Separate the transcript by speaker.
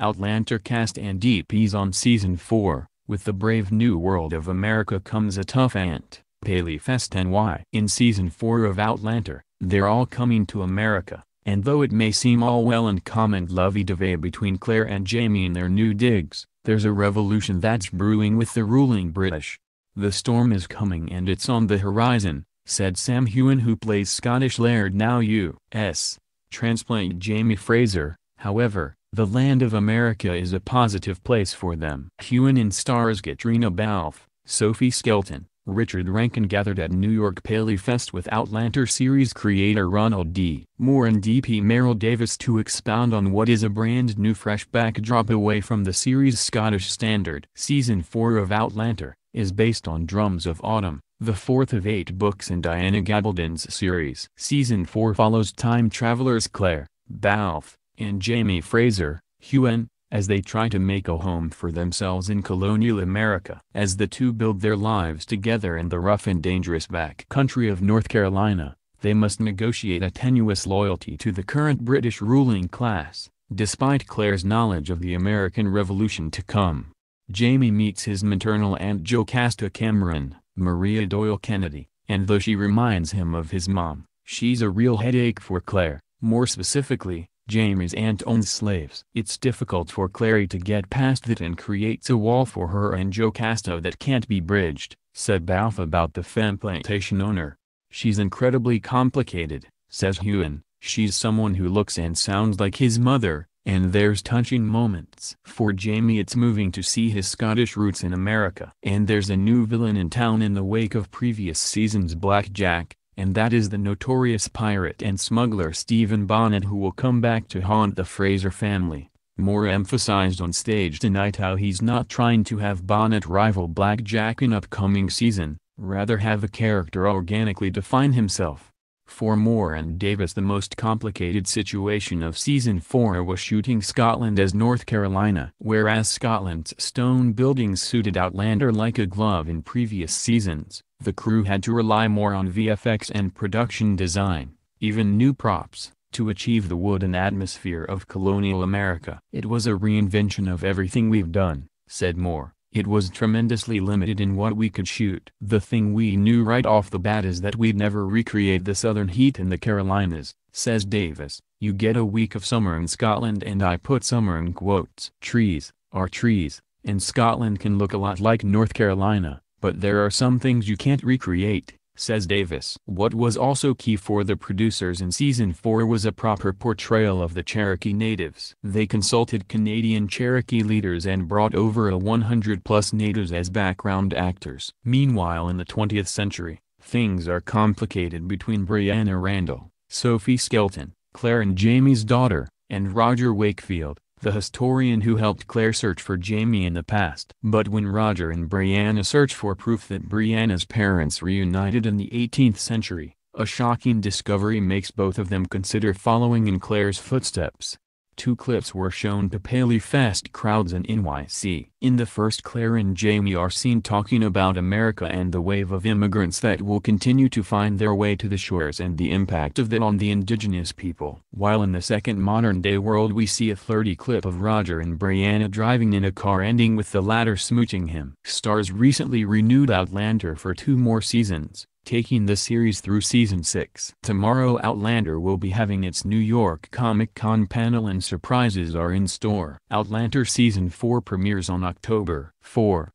Speaker 1: Outlander cast and DPs on Season 4, with the brave new world of America comes a tough ant, Paley Fest NY. In Season 4 of Outlander, they're all coming to America, and though it may seem all well and calm and lovey-dovey between Claire and Jamie in their new digs, there's a revolution that's brewing with the ruling British. The storm is coming and it's on the horizon, said Sam Hewen who plays Scottish Laird now U.S. Transplant Jamie Fraser, however, the land of America is a positive place for them. Hewen stars Katrina Balfe, Sophie Skelton, Richard Rankin gathered at New York Paley Fest with Outlander series creator Ronald D. Moore and DP Merrill Davis to expound on what is a brand new fresh backdrop away from the series' Scottish standard. Season 4 of Outlander is based on Drums of Autumn, the fourth of eight books in Diana Gabaldon's series. Season 4 follows time travelers Claire, Balfe, and Jamie Fraser, Huen, as they try to make a home for themselves in colonial America. As the two build their lives together in the rough and dangerous backcountry of North Carolina, they must negotiate a tenuous loyalty to the current British ruling class, despite Claire's knowledge of the American Revolution to come. Jamie meets his maternal aunt Jocasta Cameron, Maria Doyle Kennedy, and though she reminds him of his mom, she's a real headache for Claire, more specifically, Jamie's aunt owns slaves. It's difficult for Clary to get past that and creates a wall for her and Jocasta that can't be bridged, said Balf about the femme plantation owner. She's incredibly complicated, says Hewen. She's someone who looks and sounds like his mother, and there's touching moments. For Jamie it's moving to see his Scottish roots in America. And there's a new villain in town in the wake of previous season's Blackjack, and that is the notorious pirate and smuggler Stephen Bonnet who will come back to haunt the Fraser family. Moore emphasized on stage tonight how he's not trying to have Bonnet rival Blackjack in upcoming season, rather have a character organically define himself. For Moore and Davis the most complicated situation of Season 4 was shooting Scotland as North Carolina. Whereas Scotland's stone buildings suited Outlander like a glove in previous seasons, the crew had to rely more on VFX and production design, even new props, to achieve the wooden atmosphere of colonial America. It was a reinvention of everything we've done, said Moore. It was tremendously limited in what we could shoot. The thing we knew right off the bat is that we'd never recreate the southern heat in the Carolinas, says Davis. You get a week of summer in Scotland and I put summer in quotes. Trees, are trees, and Scotland can look a lot like North Carolina, but there are some things you can't recreate says Davis. What was also key for the producers in season 4 was a proper portrayal of the Cherokee natives. They consulted Canadian Cherokee leaders and brought over a 100 plus natives as background actors. Meanwhile in the 20th century, things are complicated between Brianna Randall, Sophie Skelton, Claire and Jamie's daughter, and Roger Wakefield, the historian who helped Claire search for Jamie in the past. But when Roger and Brianna search for proof that Brianna's parents reunited in the 18th century, a shocking discovery makes both of them consider following in Claire's footsteps two clips were shown to paley-fest crowds in NYC. In the first Claire and Jamie are seen talking about America and the wave of immigrants that will continue to find their way to the shores and the impact of that on the indigenous people. While in the second modern-day world we see a flirty clip of Roger and Brianna driving in a car ending with the latter smooching him. Stars recently renewed Outlander for two more seasons taking the series through season 6. Tomorrow Outlander will be having its New York Comic Con panel and surprises are in store. Outlander season 4 premieres on October 4.